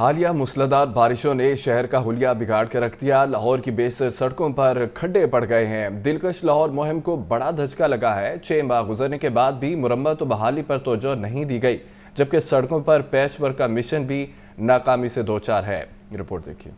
हालिया मूसलाधार बारिशों ने शहर का हुलिया बिगाड़ के रख दिया लाहौर की बेसर सड़कों पर खड्डे पड़ गए हैं दिलकश लाहौर मुहिम को बड़ा धचका लगा है छह माह गुजरने के बाद भी मुरम्मत तो बहाली पर तोजह नहीं दी गई जबकि सड़कों पर पैचवर का मिशन भी नाकामी से दो चार है रिपोर्ट देखिए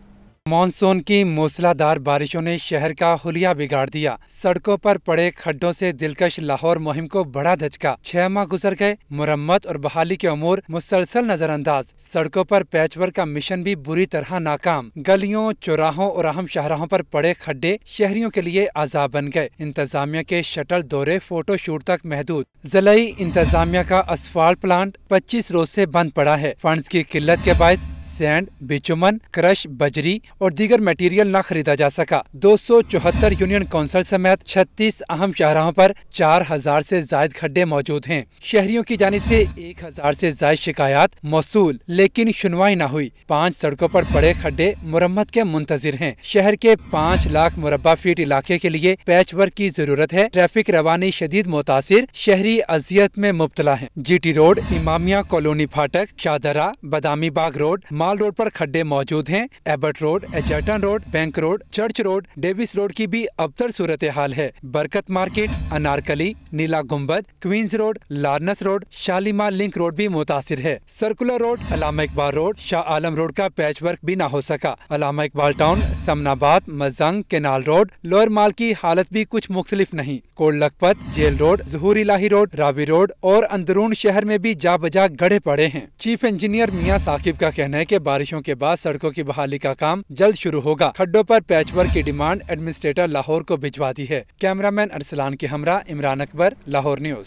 मानसून की मूसलाधार बारिशों ने शहर का हुलिया बिगाड़ दिया सड़कों पर पड़े खड्डों से दिलकश लाहौर मुहिम को बड़ा धचका छह माह गुजर गए मुरम्मत और बहाली के अमूर मुसलसल नजरअंदाज सड़कों पर पैचवर्क का मिशन भी बुरी तरह नाकाम गलियों चौराहों और अहम शाहराहों पर पड़े खड्डे शहरियों के लिए आजाब बन गए इंतजामिया के शटल दौरे फोटो शूट तक महदूद जलई इंतजामिया का असफाल प्लांट पच्चीस रोज ऐसी बंद पड़ा है फंड की किल्लत के बायस सैंड बिचुमन क्रश बजरी और दीगर मटेरियल न खरीदा जा सका दो यूनियन काउंसिल समेत 36 अहम शहरों पर 4000 से जायद खड्डे मौजूद हैं। शहरियों की जानब से 1000 से जायद शिकायत मौसूल लेकिन सुनवाई न हुई पाँच सड़कों पर पड़े खड्डे मुरम्मत के मुंतजर हैं। शहर के पाँच लाख मुरबा फीट इलाके के लिए पैच वर्क की जरूरत है ट्रैफिक रवानी शदीद मुतासर शहरी अजियत में मुबतला है G T road Imamia colony फाटक Shahdara Badami Bagh road mall road पर खड्डे मौजूद हैं Abbott road Egerton road bank road church road Davis road की भी अबतर सूरत हाल है बरकत market Anarkali Neela Gumbad Queens road Lawrence road Shalimar link road भी मुतासर है circular road Allama Iqbal road Shah Alam road का पैच वर्क भी ना हो सका Allama Iqbal town Samanabad Mozang canal road lower mall की हालत भी कुछ मुख्तलिफ नहीं Kot Lakhpat jail road Zahoor Elahi road Ravi road और अंदरून शहर में भी जा बजा गढ़े पड़े हैं चीफ इंजीनियर मियाँ साकिब का कहना है हैं कि बारिशों के बाद सड़कों की बहाली का काम जल्द शुरू होगा खड्डों पर पैचवर्क की डिमांड एडमिनिस्ट्रेटर लाहौर को भिजवा दी है कैमरामैन अरसलान के हमरा इमरान अकबर लाहौर न्यूज